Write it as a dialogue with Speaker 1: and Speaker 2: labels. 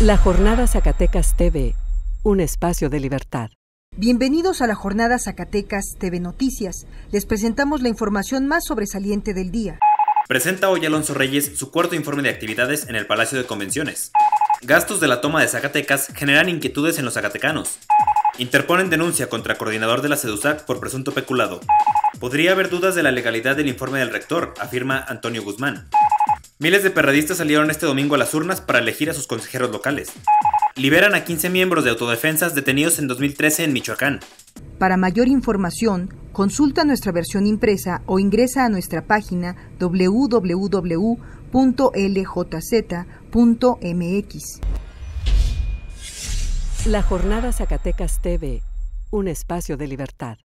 Speaker 1: La Jornada Zacatecas TV, un espacio de libertad.
Speaker 2: Bienvenidos a la Jornada Zacatecas TV Noticias. Les presentamos la información más sobresaliente del día.
Speaker 3: Presenta hoy Alonso Reyes su cuarto informe de actividades en el Palacio de Convenciones. Gastos de la toma de Zacatecas generan inquietudes en los zacatecanos. Interponen denuncia contra coordinador de la CEDUSAC por presunto peculado. Podría haber dudas de la legalidad del informe del rector, afirma Antonio Guzmán. Miles de perradistas salieron este domingo a las urnas para elegir a sus consejeros locales. Liberan a 15 miembros de autodefensas detenidos en 2013 en Michoacán.
Speaker 2: Para mayor información, consulta nuestra versión impresa o ingresa a nuestra página www.ljz.mx.
Speaker 1: La Jornada Zacatecas TV, un espacio de libertad.